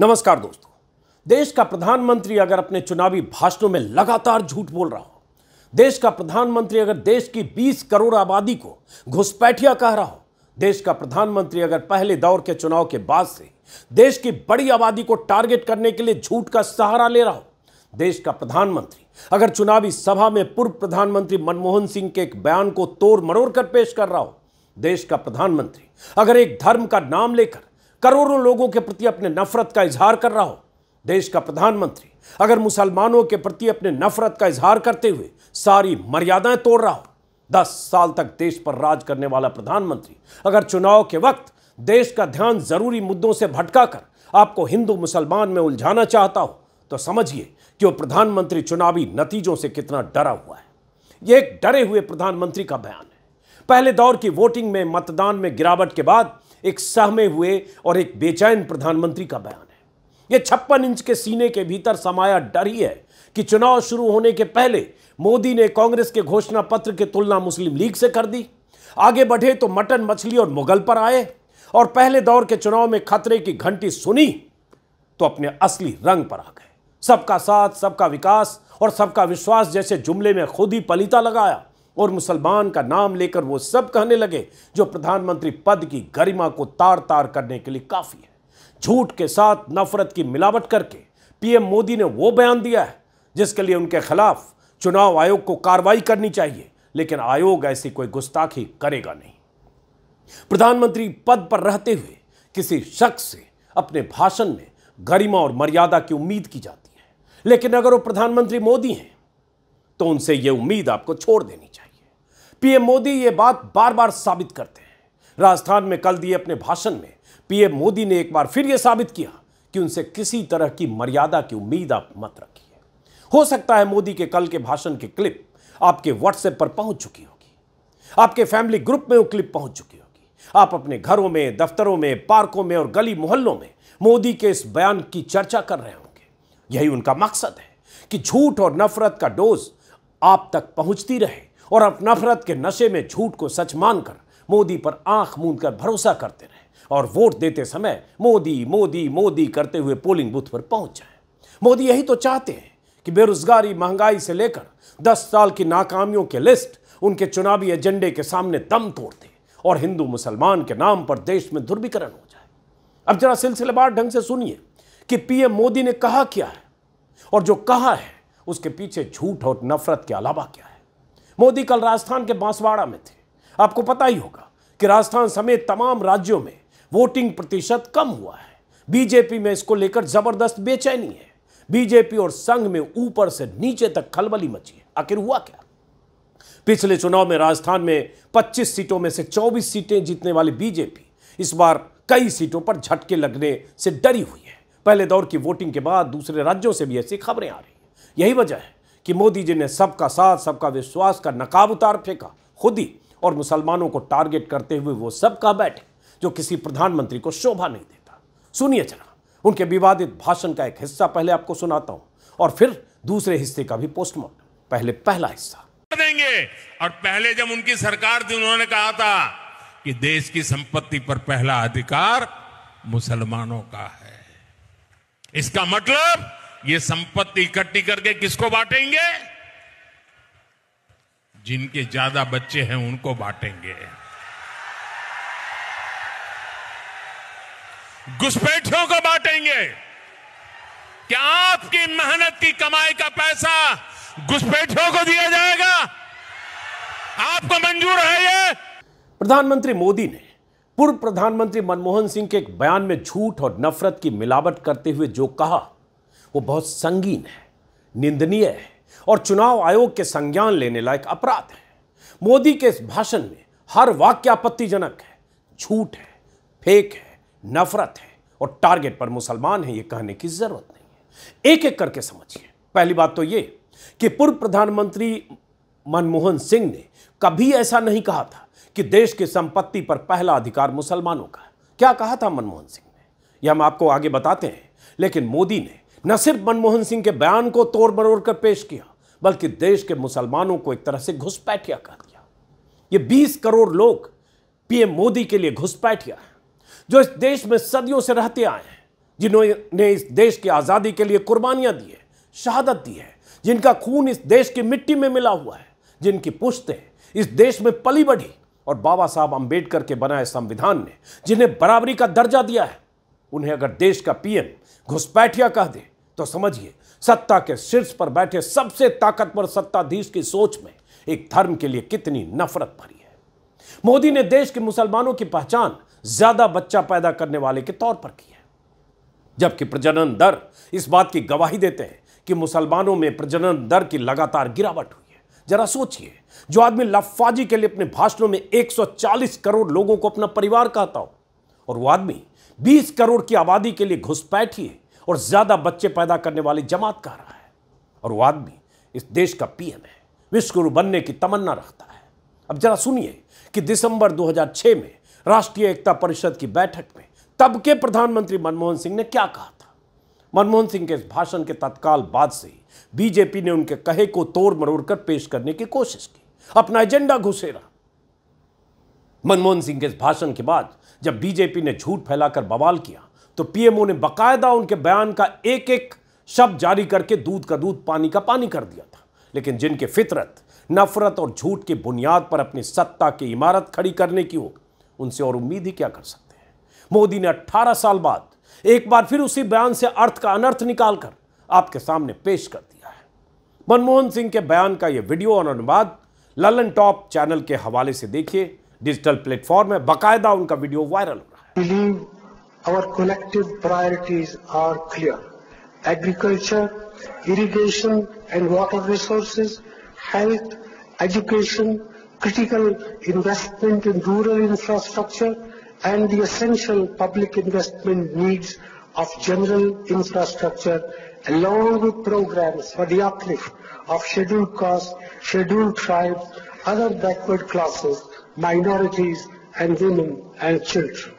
नमस्कार दोस्तों देश का प्रधानमंत्री अगर अपने चुनावी भाषणों में लगातार झूठ बोल रहा हो देश का प्रधानमंत्री अगर देश की 20 करोड़ आबादी को घुसपैठिया कह रहा हो देश का प्रधानमंत्री अगर पहले दौर के चुनाव के बाद से देश की बड़ी आबादी को टारगेट करने के लिए झूठ का सहारा ले रहा हो देश का प्रधानमंत्री अगर चुनावी सभा में पूर्व प्रधानमंत्री मनमोहन सिंह के एक बयान को तोड़ मरोड़ कर पेश कर रहा हो देश का प्रधानमंत्री अगर एक धर्म का नाम लेकर करोड़ों लोगों के प्रति अपने नफरत का इजहार कर रहा हो देश का प्रधानमंत्री अगर मुसलमानों के प्रति अपने नफरत का इजहार करते हुए सारी मर्यादाएं तोड़ रहा हो दस साल तक देश पर राज करने वाला प्रधानमंत्री अगर चुनाव के वक्त देश का ध्यान जरूरी मुद्दों से भटका कर आपको हिंदू मुसलमान में उलझाना चाहता हो तो समझिए कि वह प्रधानमंत्री चुनावी नतीजों से कितना डरा हुआ है यह एक डरे हुए प्रधानमंत्री का बयान पहले दौर की वोटिंग में मतदान में गिरावट के बाद एक सहमे हुए और एक बेचैन प्रधानमंत्री का बयान है यह छप्पन इंच के सीने के भीतर समाया डर ही है कि चुनाव शुरू होने के पहले मोदी ने कांग्रेस के घोषणा पत्र की तुलना मुस्लिम लीग से कर दी आगे बढ़े तो मटन मछली और मुगल पर आए और पहले दौर के चुनाव में खतरे की घंटी सुनी तो अपने असली रंग पर आ गए सबका साथ सबका विकास और सबका विश्वास जैसे जुमले में खुद ही पलीता लगाया और मुसलमान का नाम लेकर वो सब कहने लगे जो प्रधानमंत्री पद की गरिमा को तार तार करने के लिए काफ़ी है झूठ के साथ नफरत की मिलावट करके पीएम मोदी ने वो बयान दिया है जिसके लिए उनके खिलाफ चुनाव आयोग को कार्रवाई करनी चाहिए लेकिन आयोग ऐसी कोई गुस्ताखी करेगा नहीं प्रधानमंत्री पद पर रहते हुए किसी शख्स से अपने भाषण में गरिमा और मर्यादा की उम्मीद की जाती है लेकिन अगर वो प्रधानमंत्री मोदी हैं तो उनसे यह उम्मीद आपको छोड़ देनी चाहिए पीएम मोदी ये बात बार बार साबित करते हैं राजस्थान में कल दिए अपने भाषण में पीएम मोदी ने एक बार फिर यह साबित किया कि उनसे किसी तरह की मर्यादा की उम्मीद आप मत रखिए हो सकता है मोदी के कल के भाषण की क्लिप आपके व्हाट्सएप पर पहुंच चुकी होगी आपके फैमिली ग्रुप में वो क्लिप पहुंच चुकी होगी आप अपने घरों में दफ्तरों में पार्कों में और गली मोहल्लों में मोदी के इस बयान की चर्चा कर रहे होंगे यही उनका मकसद है कि झूठ और नफरत का डोज आप तक पहुंचती रहे और अब नफरत के नशे में झूठ को सच मानकर मोदी पर आंख मूंद कर भरोसा करते रहे और वोट देते समय मोदी मोदी मोदी करते हुए पोलिंग बूथ पर पहुंच जाए मोदी यही तो चाहते हैं कि बेरोजगारी महंगाई से लेकर दस साल की नाकामियों की लिस्ट उनके चुनावी एजेंडे के सामने दम तोड़ दे और हिंदू मुसलमान के नाम पर देश में ध्रुवीकरण हो जाए अब जरा सिलसिलेवार ढंग से सुनिए कि पीएम मोदी ने कहा क्या है और जो कहा है उसके पीछे झूठ और नफरत के अलावा क्या है मोदी कल राजस्थान के बांसवाड़ा में थे आपको पता ही होगा कि राजस्थान समेत तमाम राज्यों में वोटिंग प्रतिशत कम हुआ है बीजेपी में इसको लेकर जबरदस्त बेचैनी है बीजेपी और संघ में ऊपर से नीचे तक खलबली मची है आखिर हुआ क्या पिछले चुनाव में राजस्थान में 25 सीटों में से 24 सीटें जीतने वाली बीजेपी इस बार कई सीटों पर झटके लगने से डरी हुई है पहले दौर की वोटिंग के बाद दूसरे राज्यों से भी ऐसी खबरें आ रही हैं यही वजह है कि मोदी जी ने सबका साथ सबका विश्वास का नकाब उतार फेंका खुद ही और मुसलमानों को टारगेट करते हुए वो सबका बैठे जो किसी प्रधानमंत्री को शोभा नहीं देता सुनिए जरा उनके विवादित भाषण का एक हिस्सा पहले आपको सुनाता हूं और फिर दूसरे हिस्से का भी पोस्टमार्टम पहले पहला हिस्सा देंगे और पहले जब उनकी सरकार थी उन्होंने कहा था कि देश की संपत्ति पर पहला अधिकार मुसलमानों का है इसका मतलब ये संपत्ति इकट्ठी करके किसको बांटेंगे जिनके ज्यादा बच्चे हैं उनको बांटेंगे घुसपैठियों को बांटेंगे क्या आपकी मेहनत की कमाई का पैसा घुसपैठियों को दिया जाएगा आपको मंजूर है ये प्रधानमंत्री मोदी ने पूर्व प्रधानमंत्री मनमोहन सिंह के एक बयान में झूठ और नफरत की मिलावट करते हुए जो कहा वो बहुत संगीन है निंदनीय है और चुनाव आयोग के संज्ञान लेने लायक अपराध है मोदी के इस भाषण में हर वाक्य आपत्तिजनक है झूठ है फेक है नफरत है और टारगेट पर मुसलमान है ये कहने की जरूरत नहीं है एक एक करके समझिए पहली बात तो ये कि पूर्व प्रधानमंत्री मनमोहन सिंह ने कभी ऐसा नहीं कहा था कि देश की संपत्ति पर पहला अधिकार मुसलमानों का क्या कहा था मनमोहन सिंह ने यह हम आपको आगे बताते हैं लेकिन मोदी ने न सिर्फ मनमोहन सिंह के बयान को तोड़ मरोड़ कर पेश किया बल्कि देश के मुसलमानों को एक तरह से घुसपैठिया कर दिया ये 20 करोड़ लोग पीएम मोदी के लिए घुसपैठिया हैं जो इस देश में सदियों से रहते आए हैं जिन्होंने इस देश की आज़ादी के लिए कुर्बानियां दी है शहादत दी है जिनका खून इस देश की मिट्टी में मिला हुआ है जिनकी पुश्तें इस देश में पली बढ़ी और बाबा साहब अंबेडकर के बनाए संविधान ने जिन्हें बराबरी का दर्जा दिया है उन्हें अगर देश का पीएम घुसपैठिया कह दे तो समझिए सत्ता के शीर्ष पर बैठे सबसे ताकतवर सत्ताधीश की सोच में एक धर्म के लिए कितनी नफरत भरी है मोदी ने देश के मुसलमानों की पहचान ज्यादा बच्चा पैदा करने वाले के तौर पर की है जबकि प्रजनन दर इस बात की गवाही देते हैं कि मुसलमानों में प्रजनन दर की लगातार गिरावट हुई है जरा सोचिए जो आदमी लफाजी के लिए अपने भाषणों में 140 करोड़ लोगों को अपना परिवार कहता हो और वो आदमी 20 करोड़ की आबादी के लिए घुसपैठी है और ज़्यादा बच्चे पैदा करने वाली जमात कह रहा है और वो आदमी इस देश का पीएम है विश्वगुरु बनने की तमन्ना रखता है अब जरा सुनिए कि दिसंबर 2006 में राष्ट्रीय एकता परिषद की बैठक में तब के प्रधानमंत्री मनमोहन सिंह ने क्या कहा था मनमोहन सिंह के इस भाषण के तत्काल बाद से ही बीजेपी ने उनके कहे को तोड़ मरोड़ कर पेश करने की कोशिश की अपना एजेंडा घुसेरा मनमोहन सिंह के भाषण के बाद जब बीजेपी ने झूठ फैलाकर बवाल किया तो पीएमओ ने बकायदा उनके बयान का एक एक शब्द जारी करके दूध का दूध पानी का पानी कर दिया था लेकिन जिनके फितरत नफरत और झूठ की बुनियाद पर अपनी सत्ता की इमारत खड़ी करने की हो उनसे और उम्मीद ही क्या कर सकते हैं मोदी ने 18 साल बाद एक बार फिर उसी बयान से अर्थ का अनर्थ निकालकर आपके सामने पेश कर दिया है मनमोहन सिंह के बयान का यह वीडियो और अनुवाद ललन टॉप चैनल के हवाले से देखिए डिजिटल प्लेटफॉर्म है बाकायदा उनका वीडियो वायरल हो रहा है believe our collective priorities are clear. Agriculture, irrigation and water resources, health, education, critical investment in rural infrastructure and the essential public investment needs of general infrastructure along with programs for the uplift of scheduled castes, scheduled tribes, other backward classes minorities and women and children.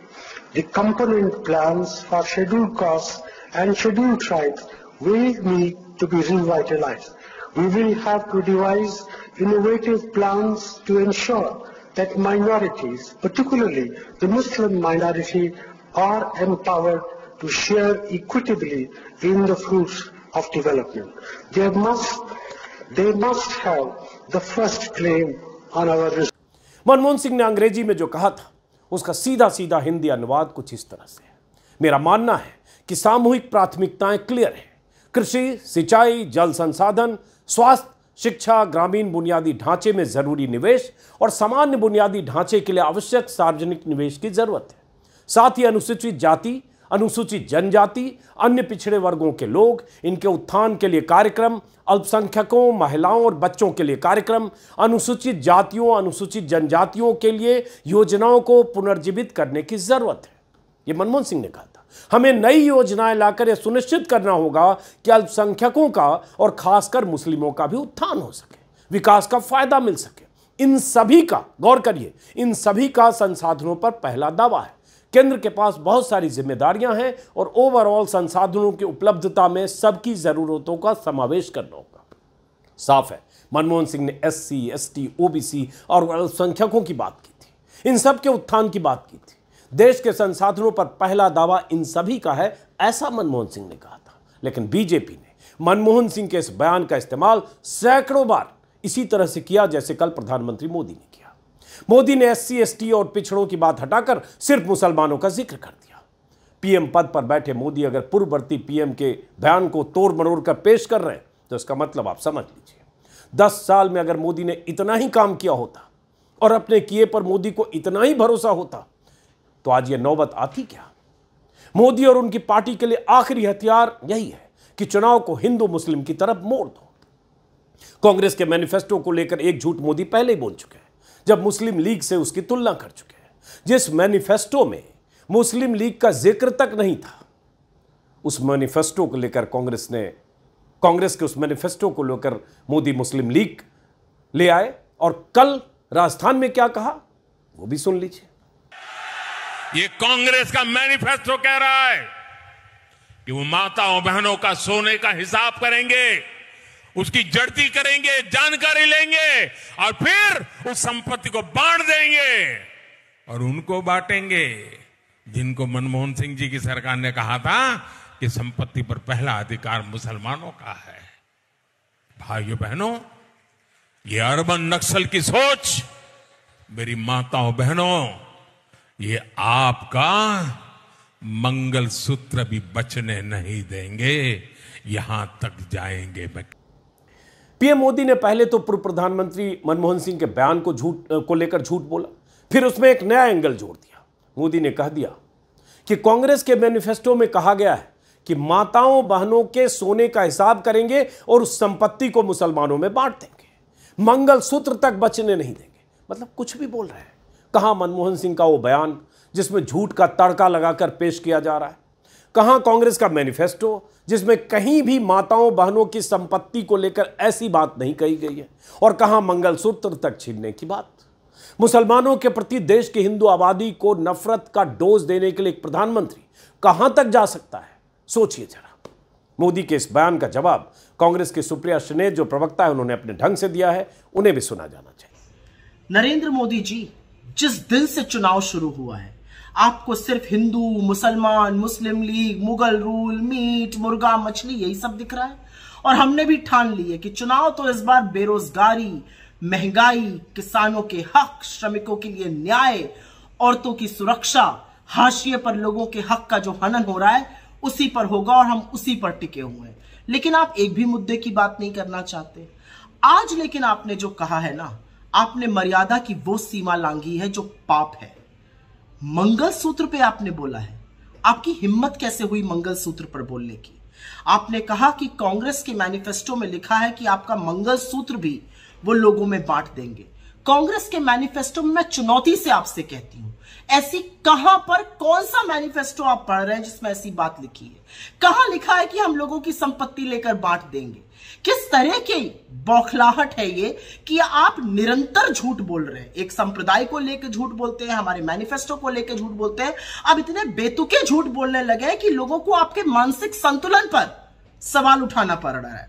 The component plans for scheduled castes and scheduled tribes will need to be revitalized. We will have to devise innovative plans to ensure that minorities, particularly the Muslim minority, are empowered to share equitably in the fruits of development. They must, they must have the first claim on our resources. Manmohan Singh ने अंग्रेजी में जो कहा था उसका सीधा सीधा हिंदी अनुवाद कुछ इस तरह से है मेरा मानना है कि सामूहिक प्राथमिकताएं क्लियर हैं कृषि सिंचाई जल संसाधन स्वास्थ्य शिक्षा ग्रामीण बुनियादी ढांचे में जरूरी निवेश और सामान्य बुनियादी ढांचे के लिए आवश्यक सार्वजनिक निवेश की जरूरत है साथ ही अनुसूचित जाति अनुसूचित जनजाति अन्य पिछड़े वर्गों के लोग इनके उत्थान के लिए कार्यक्रम अल्पसंख्यकों महिलाओं और बच्चों के लिए कार्यक्रम अनुसूचित जातियों अनुसूचित जनजातियों के लिए योजनाओं को पुनर्जीवित करने की ज़रूरत है ये मनमोहन सिंह ने कहा था हमें नई योजनाएं लाकर यह सुनिश्चित करना होगा कि अल्पसंख्यकों का और खासकर मुस्लिमों का भी उत्थान हो सके विकास का फायदा मिल सके इन सभी का गौर करिए इन सभी का संसाधनों पर पहला दावा है केंद्र के पास बहुत सारी जिम्मेदारियां हैं और ओवरऑल संसाधनों की उपलब्धता में सबकी ज़रूरतों का समावेश करना होगा साफ है मनमोहन सिंह ने S C S T O B C और अल्पसंख्यकों की बात की थी इन सब के उत्थान की बात की थी देश के संसाधनों पर पहला दावा इन सभी का है ऐसा मनमोहन सिंह ने कहा था लेकिन बीजेपी ने मनमोहन सिंह के इस बयान का इस्तेमाल सैकड़ों बार इसी तरह से किया जैसे कल प्रधानमंत्री मोदी ने मोदी ने एस सी और पिछड़ों की बात हटाकर सिर्फ मुसलमानों का जिक्र कर दिया पीएम पद पर बैठे मोदी अगर पूर्ववर्ती पीएम के बयान को तोड़ मरोड़ कर पेश कर रहे हैं तो इसका मतलब आप समझ लीजिए दस साल में अगर मोदी ने इतना ही काम किया होता और अपने किए पर मोदी को इतना ही भरोसा होता तो आज यह नौबत आती क्या मोदी और उनकी पार्टी के लिए आखिरी हथियार यही है कि चुनाव को हिंदू मुस्लिम की तरफ मोड़ दो कांग्रेस के मैनिफेस्टो को लेकर एक झूठ मोदी पहले ही बोल चुके हैं जब मुस्लिम लीग से उसकी तुलना कर चुके हैं जिस मैनिफेस्टो में मुस्लिम लीग का जिक्र तक नहीं था उस मैनिफेस्टो को लेकर कांग्रेस ने कांग्रेस के उस मैनिफेस्टो को लेकर मोदी मुस्लिम लीग ले आए और कल राजस्थान में क्या कहा वो भी सुन लीजिए ये कांग्रेस का मैनिफेस्टो कह रहा है कि वो माताओं बहनों का सोने का हिसाब करेंगे उसकी जड़ती करेंगे जानकारी लेंगे और फिर उस संपत्ति को बांट देंगे और उनको बांटेंगे जिनको मनमोहन सिंह जी की सरकार ने कहा था कि संपत्ति पर पहला अधिकार मुसलमानों का है भाइयों बहनों ये अर्बन नक्सल की सोच मेरी माताओं बहनों ये आपका मंगल सूत्र भी बचने नहीं देंगे यहां तक जाएंगे बच्चे पीएम मोदी ने पहले तो पूर्व प्रधानमंत्री मनमोहन सिंह के बयान को झूठ को लेकर झूठ बोला फिर उसमें एक नया एंगल जोड़ दिया मोदी ने कह दिया कि कांग्रेस के मैनिफेस्टो में कहा गया है कि माताओं बहनों के सोने का हिसाब करेंगे और उस संपत्ति को मुसलमानों में बांट देंगे मंगल सूत्र तक बचने नहीं देंगे मतलब कुछ भी बोल रहे हैं कहां मनमोहन सिंह का वो बयान जिसमें झूठ का तड़का लगाकर पेश किया जा रहा है कहाँ कांग्रेस का मैनिफेस्टो जिसमें कहीं भी माताओं बहनों की संपत्ति को लेकर ऐसी बात नहीं कही गई है और कहाँ मंगलसूत्र तक छीनने की बात मुसलमानों के प्रति देश की हिंदू आबादी को नफरत का डोज देने के लिए एक प्रधानमंत्री कहां तक जा सकता है सोचिए जरा मोदी के इस बयान का जवाब कांग्रेस के सुप्रिया शिने जो प्रवक्ता है उन्होंने अपने ढंग से दिया है उन्हें भी सुना जाना चाहिए नरेंद्र मोदी जी जिस दिन से चुनाव शुरू हुआ है आपको सिर्फ हिंदू मुसलमान Muslim league Mughal rule meat मुर्गा मछली यही सब दिख रहा है और हमने भी ठान लिए कि चुनाव तो इस बार बेरोजगारी महंगाई किसानों के हक श्रमिकों के लिए न्याय औरतों की सुरक्षा हाशिए पर लोगों के हक का जो हनन हो रहा है उसी पर होगा और हम उसी पर टिके हुए हैं लेकिन आप एक भी मुद्दे की बात नहीं करना चाहते आज लेकिन आपने जो कहा है ना आपने मर्यादा की वो सीमा लांगी है जो पाप है मंगल सूत्र पे आपने बोला है आपकी हिम्मत कैसे हुई मंगल सूत्र पर बोलने की आपने कहा कि कांग्रेस के मैनिफेस्टो में लिखा है कि आपका मंगल सूत्र भी वो लोगों में बांट देंगे कांग्रेस के मैनिफेस्टो में मैं चुनौती से आपसे कहती हूं ऐसी कहां पर कौन सा मैनिफेस्टो आप पढ़ रहे हैं जिसमें ऐसी बात लिखी है कहां लिखा है कि हम लोगों की संपत्ति लेकर बांट देंगे किस तरह की बौखलाहट है ये कि आप निरंतर झूठ बोल रहे हैं एक संप्रदाय को लेकर झूठ बोलते हैं हमारे मैनिफेस्टो को लेकर झूठ बोलते हैं अब इतने बेतुके झूठ बोलने लगे हैं कि लोगों को आपके मानसिक संतुलन पर सवाल उठाना पड़ रहा है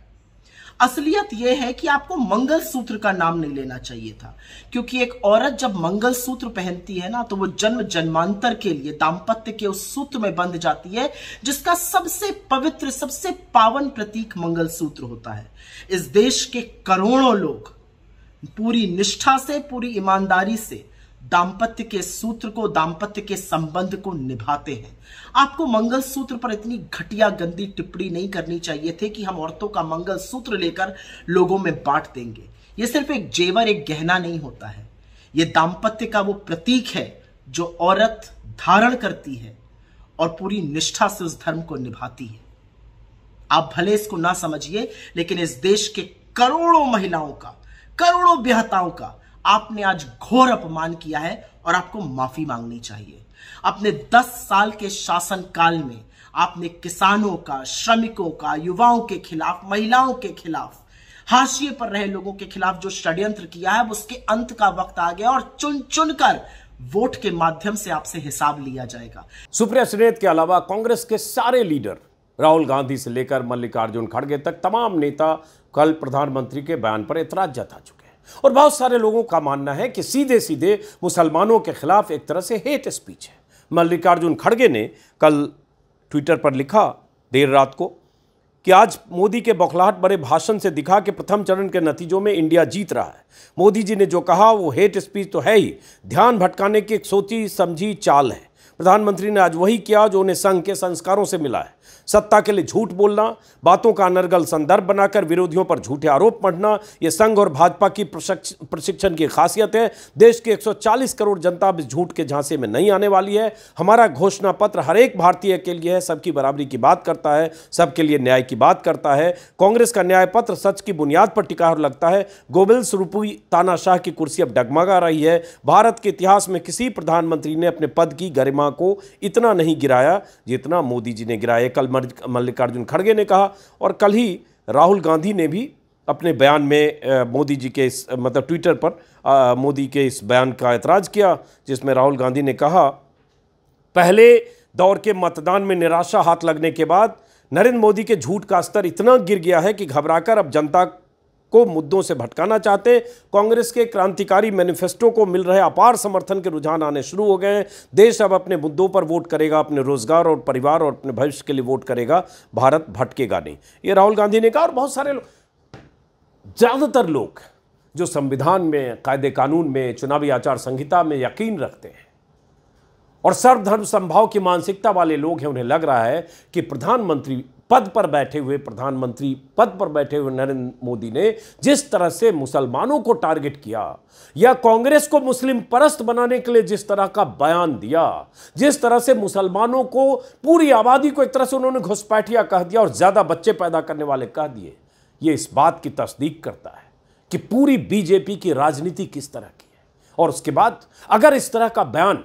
असलियत यह है कि आपको मंगल सूत्र का नाम नहीं लेना चाहिए था क्योंकि एक औरत जब मंगल सूत्र पहनती है ना तो वो जन्म जन्मांतर के लिए दाम्पत्य के उस सूत्र में बंध जाती है जिसका सबसे पवित्र सबसे पावन प्रतीक मंगल सूत्र होता है इस देश के करोड़ों लोग पूरी निष्ठा से पूरी ईमानदारी से दाम्पत्य के सूत्र को दाम्पत्य के संबंध को निभाते हैं आपको मंगल सूत्र पर इतनी घटिया गंदी टिप्पणी नहीं करनी चाहिए थी कि हम औरतों का मंगल सूत्र लेकर लोगों में बांट देंगे ये सिर्फ एक जेवर एक गहना नहीं होता है ये दाम्पत्य का वो प्रतीक है जो औरत धारण करती है और पूरी निष्ठा से उस धर्म को निभाती है आप भले इसको ना समझिए लेकिन इस देश के करोड़ों महिलाओं का करोड़ों ब्याहताओं का आपने आज घोर अपमान किया है और आपको माफी मांगनी चाहिए अपने 10 साल के शासन काल में आपने किसानों का श्रमिकों का युवाओं के खिलाफ महिलाओं के खिलाफ हाशिए पर रहे लोगों के खिलाफ जो षड्यंत्र किया है उसके अंत का वक्त आ गया और चुन चुनकर वोट के माध्यम से आपसे हिसाब लिया जाएगा सुप्रिया सुनेत के अलावा कांग्रेस के सारे लीडर राहुल गांधी से लेकर मल्लिकार्जुन खड़गे तक तमाम नेता कल प्रधानमंत्री के बयान पर एतराज जता चुके और बहुत सारे लोगों का मानना है कि सीधे सीधे मुसलमानों के खिलाफ एक तरह से हेट स्पीच है मल्लिकार्जुन खड़गे ने कल ट्विटर पर लिखा देर रात को कि आज मोदी के बौखलाहट बड़े भाषण से दिखा कि प्रथम चरण के नतीजों में इंडिया जीत रहा है मोदी जी ने जो कहा वो हेट स्पीच तो है ही ध्यान भटकाने की एक सोची समझी चाल है प्रधानमंत्री ने आज वही किया जो उन्हें संघ के संस्कारों से मिला है सत्ता के लिए झूठ बोलना बातों का अनर्गल संदर्भ बनाकर विरोधियों पर झूठे आरोप पढ़ना ये संघ और भाजपा की प्रशिक्षण की खासियत है देश के 140 करोड़ जनता अब इस झूठ के झांसे में नहीं आने वाली है हमारा घोषणा पत्र हर एक भारतीय के लिए है सबकी बराबरी की बात करता है सबके लिए न्याय की बात करता है कांग्रेस का न्याय पत्र सच की बुनियाद पर टिका लगता है गोबिल स्वरूपी तानाशाह की कुर्सी अब डगमगा रही है भारत के इतिहास में किसी प्रधानमंत्री ने अपने पद की गरिमा को इतना नहीं गिराया जितना मोदी जी ने गिराया कल मल्लिकार्जुन खड़गे ने कहा और कल ही राहुल गांधी ने भी अपने बयान में मोदी जी के इस मतलब ट्विटर पर मोदी के इस बयान का एतराज़ किया जिसमें राहुल गांधी ने कहा पहले दौर के मतदान में निराशा हाथ लगने के बाद नरेंद्र मोदी के झूठ का स्तर इतना गिर गया है कि घबराकर अब जनता को मुद्दों से भटकाना चाहते कांग्रेस के क्रांतिकारी मैनिफेस्टो को मिल रहे अपार समर्थन के रुझान आने शुरू हो गए हैं देश अब अपने मुद्दों पर वोट करेगा अपने रोजगार और परिवार और अपने भविष्य के लिए वोट करेगा भारत भटकेगा नहीं ये राहुल गांधी ने कहा और बहुत सारे लोग ज़्यादातर लोग जो संविधान में कायदे कानून में चुनावी आचार संहिता में यकीन रखते हैं और सर्वधर्म संभाव की मानसिकता वाले लोग हैं उन्हें लग रहा है कि प्रधानमंत्री पद पर बैठे हुए प्रधानमंत्री पद पर बैठे हुए नरेंद्र मोदी ने जिस तरह से मुसलमानों को टारगेट किया या कांग्रेस को मुस्लिम परस्त बनाने के लिए जिस तरह का बयान दिया जिस तरह से मुसलमानों को पूरी आबादी को एक तरह से उन्होंने घुसपैठिया कह दिया और ज़्यादा बच्चे पैदा करने वाले कह दिए यह इस बात की तस्दीक करता है कि पूरी बीजेपी की राजनीति किस तरह की है और उसके बाद अगर इस तरह का बयान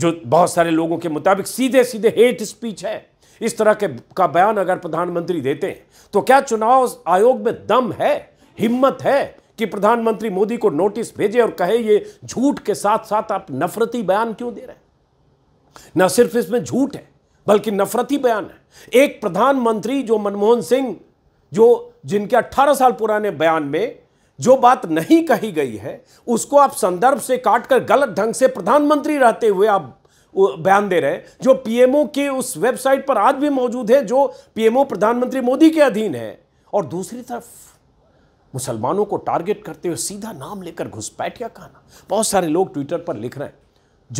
जो बहुत सारे लोगों के मुताबिक सीधे सीधे हेट स्पीच है इस तरह के का बयान अगर प्रधानमंत्री देते हैं तो क्या चुनाव आयोग में दम है हिम्मत है कि प्रधानमंत्री मोदी को नोटिस भेजे और कहे ये झूठ के साथ साथ आप नफरती बयान क्यों दे रहे हैं न सिर्फ इसमें झूठ है बल्कि नफरती बयान है एक प्रधानमंत्री जो मनमोहन सिंह जो जिनके 18 साल पुराने बयान में जो बात नहीं कही गई है उसको आप संदर्भ से काटकर गलत ढंग से प्रधानमंत्री रहते हुए आप बयान दे रहे हैं जो पीएमओ के उस वेबसाइट पर आज भी मौजूद है जो पीएमओ प्रधानमंत्री मोदी के अधीन है और दूसरी तरफ मुसलमानों को टारगेट करते हुए सीधा नाम लेकर घुसपैठिया कहना बहुत सारे लोग ट्विटर पर लिख रहे हैं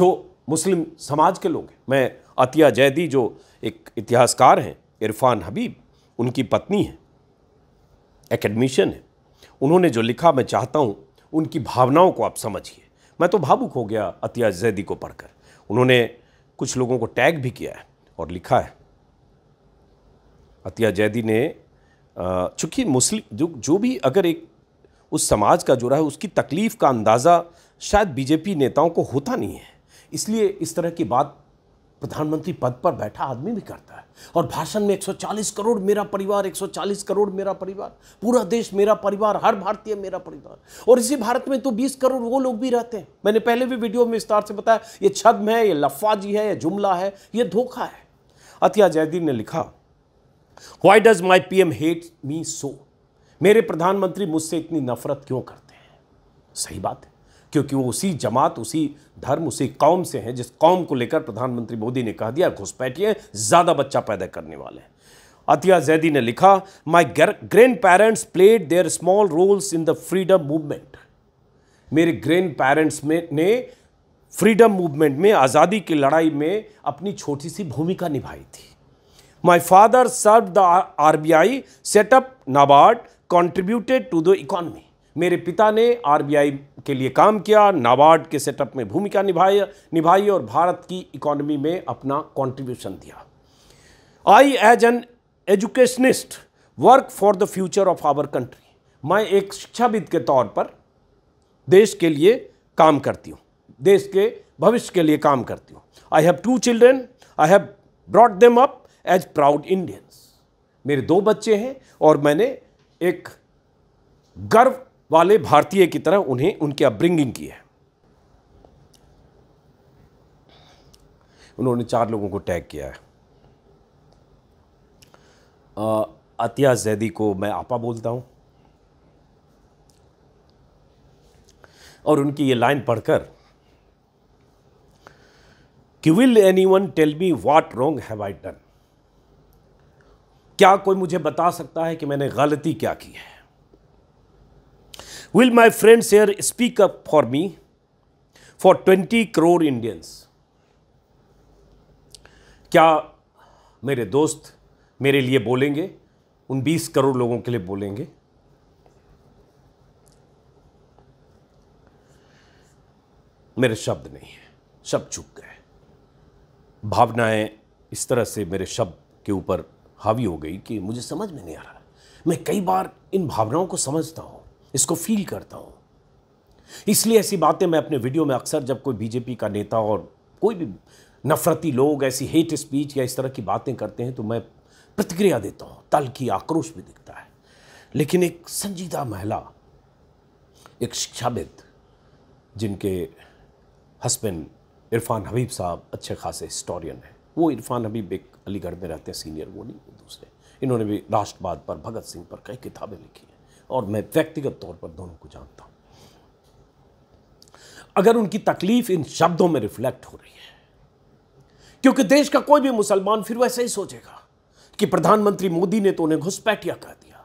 जो मुस्लिम समाज के लोग हैं मैं अतिया जैदी जो एक इतिहासकार हैं इरफान हबीब उनकी पत्नी है एकेडमिशन है उन्होंने जो लिखा मैं चाहता हूँ उनकी भावनाओं को आप समझिए मैं तो भावुक हो गया अतिया जैदी को पढ़कर उन्होंने कुछ लोगों को टैग भी किया है और लिखा है अतिया जैदी ने चूंकि मुस्लिम जो जो भी अगर एक उस समाज का जुड़ा है उसकी तकलीफ़ का अंदाज़ा शायद बीजेपी नेताओं को होता नहीं है इसलिए इस तरह की बात प्रधानमंत्री पद पर बैठा आदमी भी करता है और भाषण में 140 करोड़ मेरा परिवार 140 करोड़ मेरा परिवार पूरा देश मेरा परिवार हर भारतीय मेरा परिवार और इसी भारत में तो 20 करोड़ वो लोग भी रहते हैं मैंने पहले भी वीडियो में विस्तार से बताया ये छद्म है ये लफाजी है ये जुमला है ये धोखा है अतिया जयदीन ने लिखा why does my P hate me so मेरे प्रधानमंत्री मुझसे इतनी नफरत क्यों करते हैं सही बात है क्योंकि वो उसी जमात उसी धर्म उसी कौम से हैं जिस कौम को लेकर प्रधानमंत्री मोदी ने कहा दिया घुसपैठिए ज़्यादा बच्चा पैदा करने वाले हैं अतिया जैदी ने लिखा my grandparents played their small roles in the freedom movement मेरे ग्रैंड पेरेंट्स में ने फ्रीडम मूवमेंट में आज़ादी की लड़ाई में अपनी छोटी सी भूमिका निभाई थी my father serve the R B I set up NABARD contributed to the economy मेरे पिता ने आरबीआई के लिए काम किया नाबार्ड के सेटअप में भूमिका निभाई निभाई और भारत की इकोनॉमी में अपना कंट्रीब्यूशन दिया I as an educationist work for the future of our country मैं एक शिक्षाविद के तौर पर देश के लिए काम करती हूँ देश के भविष्य के लिए काम करती हूँ I have two children I have brought them up as proud Indians मेरे दो बच्चे हैं और मैंने एक गर्व वाले भारतीय की तरह उन्हें उनकी अपब्रिंगिंग की है उन्होंने चार लोगों को टैग किया है अतिया जैदी को मैं आपा बोलता हूं और उनकी ये लाइन पढ़कर कि will anyone tell me what wrong have I done क्या कोई मुझे बता सकता है कि मैंने गलती क्या की है will my friends here speak up for me for twenty crore Indians क्या मेरे दोस्त मेरे लिए बोलेंगे उन बीस करोड़ लोगों के लिए बोलेंगे मेरे शब्द नहीं है शब्द चुप गए भावनाएं इस तरह से मेरे शब्द के ऊपर हावी हो गई कि मुझे समझ में नहीं आ रहा मैं कई बार इन भावनाओं को समझता हूँ इसको फील करता हूँ इसलिए ऐसी बातें मैं अपने वीडियो में अक्सर जब कोई बीजेपी का नेता और कोई भी नफरती लोग ऐसी हेट स्पीच या इस तरह की बातें करते हैं तो मैं प्रतिक्रिया देता हूँ तल की आक्रोश भी दिखता है लेकिन एक संजीदा महिला एक शिक्षाविद जिनके हस्बैंड इरफान हबीब साहब अच्छे खासे हिस्टोरियन हैं वो इरफान हबीब एक अलीगढ़ में रहते हैं सीनियर वो नहीं दूसरे इन्होंने भी राष्ट्रवाद पर भगत सिंह पर कई किताबें लिखी और मैं व्यक्तिगत तौर पर दोनों को जानता हूं अगर उनकी तकलीफ इन शब्दों में रिफ्लेक्ट हो रही है क्योंकि देश का कोई भी मुसलमान फिर वैसे ही सोचेगा कि प्रधानमंत्री मोदी ने तो उन्हें घुसपैठिया कह दिया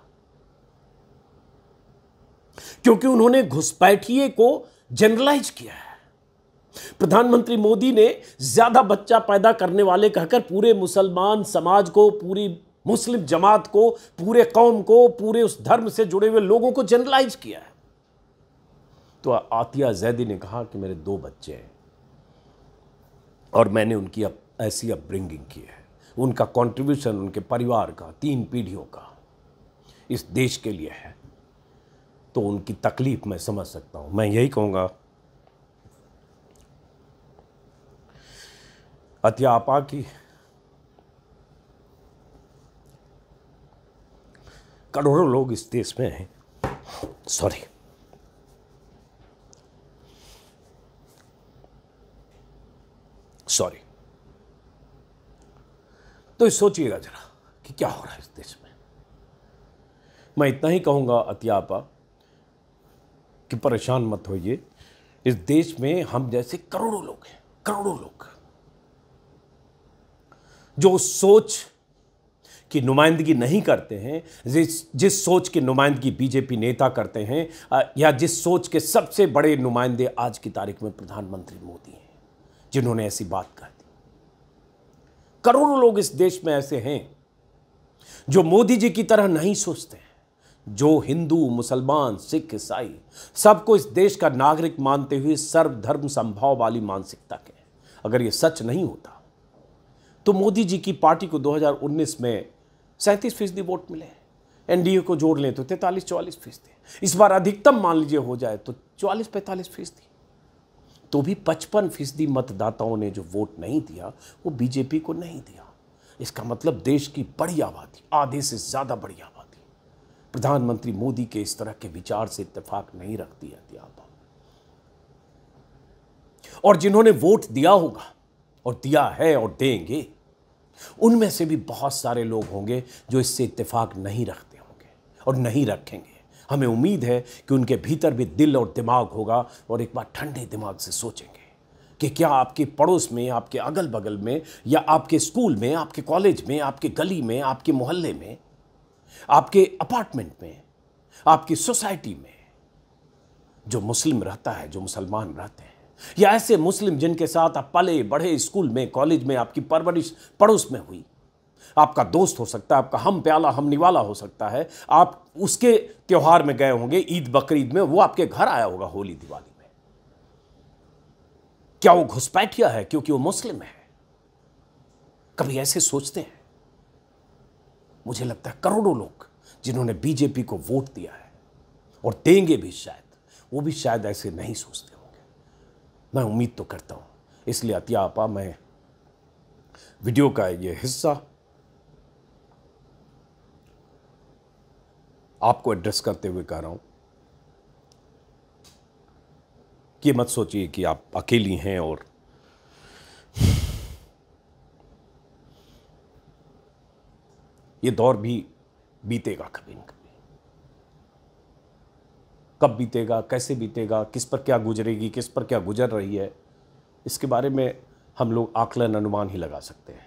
क्योंकि उन्होंने घुसपैठिए को जनरलाइज किया है प्रधानमंत्री मोदी ने ज्यादा बच्चा पैदा करने वाले कहकर पूरे मुसलमान समाज को पूरी मुस्लिम जमात को पूरे कौम को पूरे उस धर्म से जुड़े हुए लोगों को जनरलाइज किया है तो आतिया जैदी ने कहा कि मेरे दो बच्चे हैं और मैंने उनकी अप, ऐसी अपब्रिंगिंग की है उनका कंट्रीब्यूशन उनके परिवार का तीन पीढ़ियों का इस देश के लिए है तो उनकी तकलीफ मैं समझ सकता हूं मैं यही कहूंगा अतिया आपा की करोड़ों लोग इस देश में हैं सॉरी सॉरी तो सोचिएगा जरा कि क्या हो रहा है इस देश में मैं इतना ही कहूंगा अतियापा कि परेशान मत होइए इस देश में हम जैसे करोड़ों लोग हैं करोड़ों लोग जो सोच की नुमाइंदगी नहीं करते हैं जिस जिस सोच की नुमाइंदगी बीजेपी नेता करते हैं या जिस सोच के सबसे बड़े नुमाइंदे आज की तारीख में प्रधानमंत्री मोदी हैं जिन्होंने ऐसी बात कह दी करोड़ों लोग इस देश में ऐसे हैं जो मोदी जी की तरह नहीं सोचते जो हिंदू मुसलमान सिख ईसाई सबको इस देश का नागरिक मानते हुए सर्वधर्म संभाव वाली मानसिकता के अगर ये सच नहीं होता तो मोदी जी की पार्टी को 2019 में सैंतीस फीसदी वोट मिले एनडीए को जोड़ लें तो तैंतालीस चौवालीस फीसदी इस बार अधिकतम मान लीजिए हो जाए तो चौवालीस पैंतालीस फीसदी तो भी पचपन फीसदी मतदाताओं ने जो वोट नहीं दिया वो बीजेपी को नहीं दिया इसका मतलब देश की बड़ी आबादी आधे से ज़्यादा बड़ी आबादी प्रधानमंत्री मोदी के इस तरह के विचार से इतफाक नहीं रखती है और जिन्होंने वोट दिया होगा और दिया है और देंगे उनमें से भी बहुत सारे लोग होंगे जो इससे इत्तेफाक नहीं रखते होंगे और नहीं रखेंगे हमें उम्मीद है कि उनके भीतर भी दिल और दिमाग होगा और एक बार ठंडे दिमाग से सोचेंगे कि क्या आपके पड़ोस में आपके अगल बगल में या आपके स्कूल में आपके कॉलेज में आपके गली में आपके मोहल्ले में आपके अपार्टमेंट में आपकी सोसाइटी में जो मुस्लिम रहता है जो मुसलमान रहते हैं या ऐसे मुस्लिम जिनके साथ आप पले बढ़े स्कूल में कॉलेज में आपकी परवरिश पड़ोस में हुई आपका दोस्त हो सकता है आपका हम प्याला हम निवाला हो सकता है आप उसके त्यौहार में गए होंगे ईद बकरीद में वो आपके घर आया होगा होली दिवाली में क्या वो घुसपैठिया है क्योंकि वो मुस्लिम है कभी ऐसे सोचते हैं मुझे लगता है करोड़ों लोग जिन्होंने बीजेपी को वोट दिया है और देंगे भी शायद वो भी शायद ऐसे नहीं सोचते मैं उम्मीद तो करता हूँ इसलिए अतिया आपा मैं वीडियो का ये हिस्सा आपको एड्रेस करते हुए कह रहा हूँ कि मत सोचिए कि आप अकेली हैं और ये दौर भी बीतेगा कभी न कब बीतेगा कैसे बीतेगा किस पर क्या गुजरेगी किस पर क्या गुजर रही है इसके बारे में हम लोग आकलन अनुमान ही लगा सकते हैं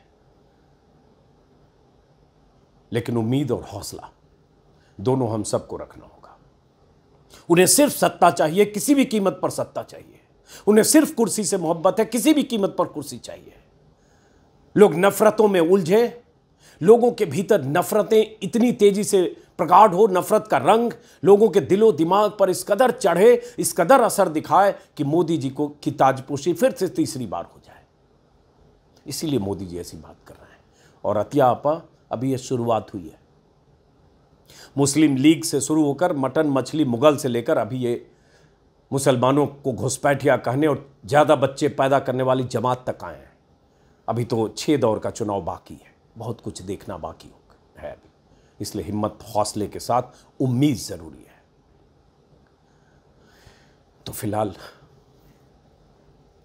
लेकिन उम्मीद और हौसला दोनों हम सबको रखना होगा उन्हें सिर्फ सत्ता चाहिए किसी भी कीमत पर सत्ता चाहिए उन्हें सिर्फ कुर्सी से मोहब्बत है किसी भी कीमत पर कुर्सी चाहिए लोग नफरतों में उलझे लोगों के भीतर नफ़रतें इतनी तेज़ी से प्रगाढ़ हो नफ़रत का रंग लोगों के दिलो दिमाग पर इस कदर चढ़े इस कदर असर दिखाए कि मोदी जी को की ताजपोशी फिर से तीसरी बार हो जाए इसीलिए मोदी जी ऐसी बात कर रहे हैं और अतियापा अभी ये शुरुआत हुई है मुस्लिम लीग से शुरू होकर मटन मछली मुगल से लेकर अभी ये मुसलमानों को घुसपैठिया कहने और ज़्यादा बच्चे पैदा करने वाली जमात तक आए हैं अभी तो छः दौर का चुनाव बाकी है बहुत कुछ देखना बाकी है अभी इसलिए हिम्मत हौसले के साथ उम्मीद ज़रूरी है तो फिलहाल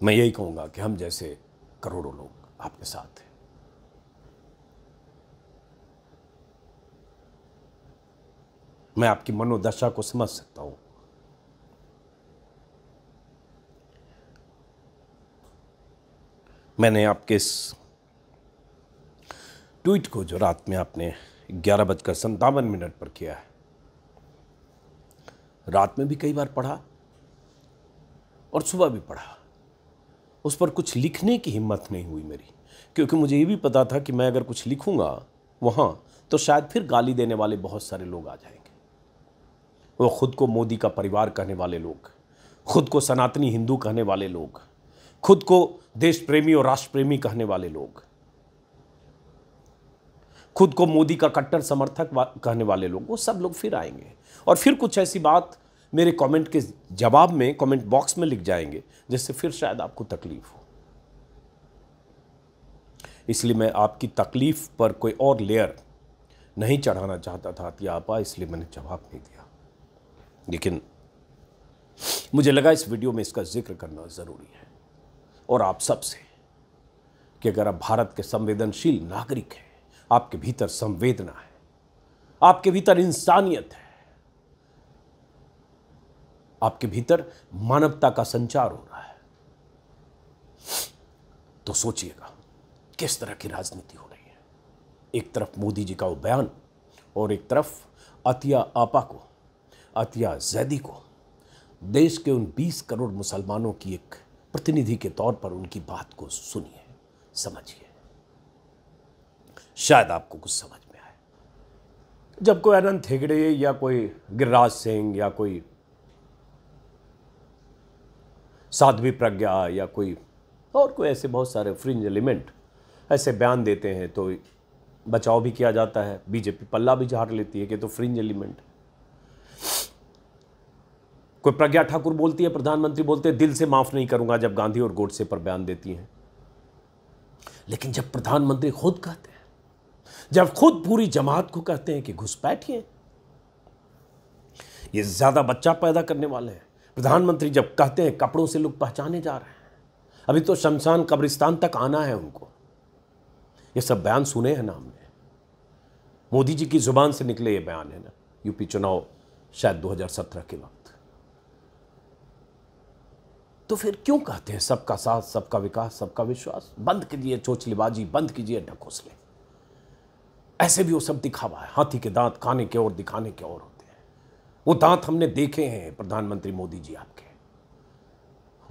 मैं यही कहूंगा कि हम जैसे करोड़ों लोग आपके साथ हैं मैं आपकी मनोदशा को समझ सकता हूं मैंने आपके इस ट्वीट को जो रात में आपने ग्यारह बजकर संतावन मिनट पर किया है रात में भी कई बार पढ़ा और सुबह भी पढ़ा उस पर कुछ लिखने की हिम्मत नहीं हुई मेरी क्योंकि मुझे ये भी पता था कि मैं अगर कुछ लिखूंगा वहां तो शायद फिर गाली देने वाले बहुत सारे लोग आ जाएंगे वो खुद को मोदी का परिवार कहने वाले लोग खुद को सनातनी हिंदू कहने वाले लोग खुद को देश प्रेमी और राष्ट्र प्रेमी कहने वाले लोग खुद को मोदी का कट्टर समर्थक वा, कहने वाले लोग वो सब लोग फिर आएंगे और फिर कुछ ऐसी बात मेरे कमेंट के जवाब में कमेंट बॉक्स में लिख जाएंगे जिससे फिर शायद आपको तकलीफ हो इसलिए मैं आपकी तकलीफ़ पर कोई और लेयर नहीं चढ़ाना चाहता था आपा इसलिए मैंने जवाब नहीं दिया लेकिन मुझे लगा इस वीडियो में इसका जिक्र करना ज़रूरी है और आप सबसे कि अगर आप भारत के संवेदनशील नागरिक हैं आपके भीतर संवेदना है आपके भीतर इंसानियत है आपके भीतर मानवता का संचार हो रहा है तो सोचिएगा किस तरह की राजनीति हो रही है एक तरफ मोदी जी का वो बयान और एक तरफ अतिया आपा को अतिया जैदी को देश के उन 20 करोड़ मुसलमानों की एक प्रतिनिधि के तौर पर उनकी बात को सुनिए समझिए शायद आपको कुछ समझ में आए जब कोई अनंत हेगड़े या कोई गिरिराज सिंह या कोई साध्वी प्रज्ञा या कोई और कोई ऐसे बहुत सारे फ्रिंज एलिमेंट ऐसे बयान देते हैं तो बचाव भी किया जाता है बीजेपी पल्ला भी झाड़ लेती है कि तो फ्रिंज एलिमेंट कोई प्रज्ञा ठाकुर बोलती है प्रधानमंत्री बोलते हैं दिल से माफ़ नहीं करूंगा जब गांधी और गोडसे पर बयान देती हैं लेकिन जब प्रधानमंत्री खुद कहते हैं जब खुद पूरी जमात को कहते हैं कि घुसपैठिए ये ज़्यादा बच्चा पैदा करने वाले हैं प्रधानमंत्री जब कहते हैं कपड़ों से लोग पहचाने जा रहे हैं अभी तो शमशान कब्रिस्तान तक आना है उनको ये सब बयान सुने हैं ना हमने मोदी जी की ज़ुबान से निकले ये बयान है ना यूपी चुनाव शायद 2017 के वक्त तो फिर क्यों कहते हैं सबका साथ सबका विकास सबका विश्वास बंद कीजिए चोचलीबाजी बंद कीजिए ढकोसले ऐसे भी वो सब दिखा हुआ है हाथी के दांत खाने के और दिखाने के और होते हैं वो दांत हमने देखे हैं प्रधानमंत्री मोदी जी आपके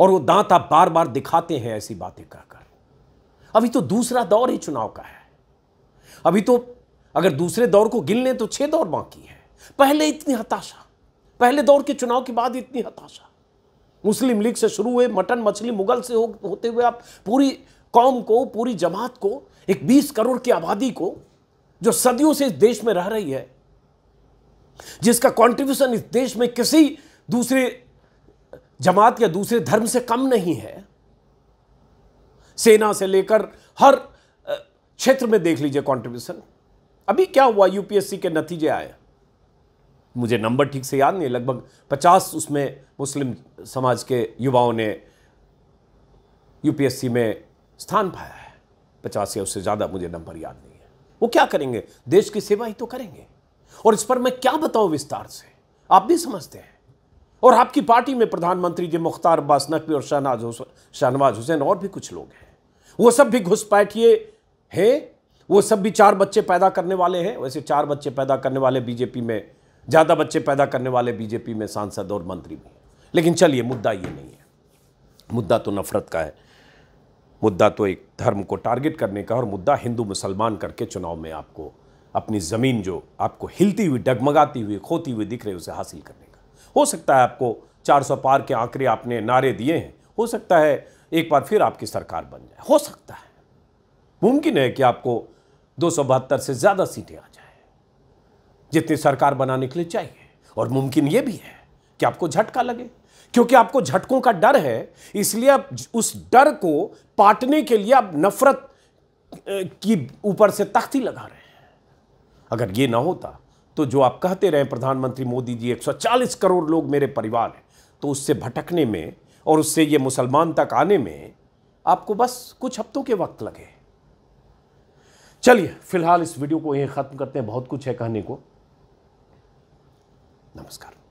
और वो दांत आप बार बार दिखाते हैं ऐसी बातें कहकर अभी तो दूसरा दौर ही चुनाव का है अभी तो अगर दूसरे दौर को गिन लें तो छह दौर बाकी है पहले इतनी हताशा पहले दौर के चुनाव के बाद इतनी हताशा मुस्लिम लीग से शुरू हुए मटन मछली मुगल से हो, होते हुए आप पूरी कौम को पूरी जमात को एक 20 करोड़ की आबादी को जो सदियों से इस देश में रह रही है जिसका कंट्रीब्यूशन इस देश में किसी दूसरे जमात या दूसरे धर्म से कम नहीं है सेना से लेकर हर क्षेत्र में देख लीजिए कंट्रीब्यूशन अभी क्या हुआ यूपीएससी के नतीजे आए मुझे नंबर ठीक से याद नहीं लगभग पचास उसमें मुस्लिम समाज के युवाओं ने यूपीएससी में स्थान पाया है पचास या उससे ज़्यादा मुझे नंबर याद नहीं वो क्या करेंगे देश की सेवा ही तो करेंगे और इस पर मैं क्या बताऊं विस्तार से आप भी समझते हैं और आपकी पार्टी में प्रधानमंत्री जी मुख्तार अब्बास नकवी और शाहनाज शाहनवाज हुसैन और भी कुछ लोग हैं वो सब भी घुसपैठिए हैं वो सब भी चार बच्चे पैदा करने वाले हैं वैसे चार बच्चे पैदा करने वाले बीजेपी में ज़्यादा बच्चे पैदा करने वाले बीजेपी में सांसद और मंत्री भी लेकिन चलिए मुद्दा ये नहीं है मुद्दा तो नफरत का है मुद्दा तो एक धर्म को टारगेट करने का और मुद्दा हिंदू मुसलमान करके चुनाव में आपको अपनी ज़मीन जो आपको हिलती हुई डगमगाती हुई खोती हुई दिख रही उसे हासिल करने का हो सकता है आपको 400 पार के आंकड़े आपने नारे दिए हैं हो सकता है एक बार फिर आपकी सरकार बन जाए हो सकता है मुमकिन है कि आपको दो से ज़्यादा सीटें आ जाए जितनी सरकार बनाने के लिए चाहिए और मुमकिन ये भी है कि आपको झटका लगे क्योंकि आपको झटकों का डर है इसलिए आप उस डर को पाटने के लिए आप नफरत की ऊपर से तख्ती लगा रहे हैं अगर ये ना होता तो जो आप कहते रहे प्रधानमंत्री मोदी जी 140 करोड़ लोग मेरे परिवार हैं तो उससे भटकने में और उससे ये मुसलमान तक आने में आपको बस कुछ हफ्तों के वक्त लगे चलिए फिलहाल इस वीडियो को यहीं ख़त्म करते हैं बहुत कुछ है कहने को नमस्कार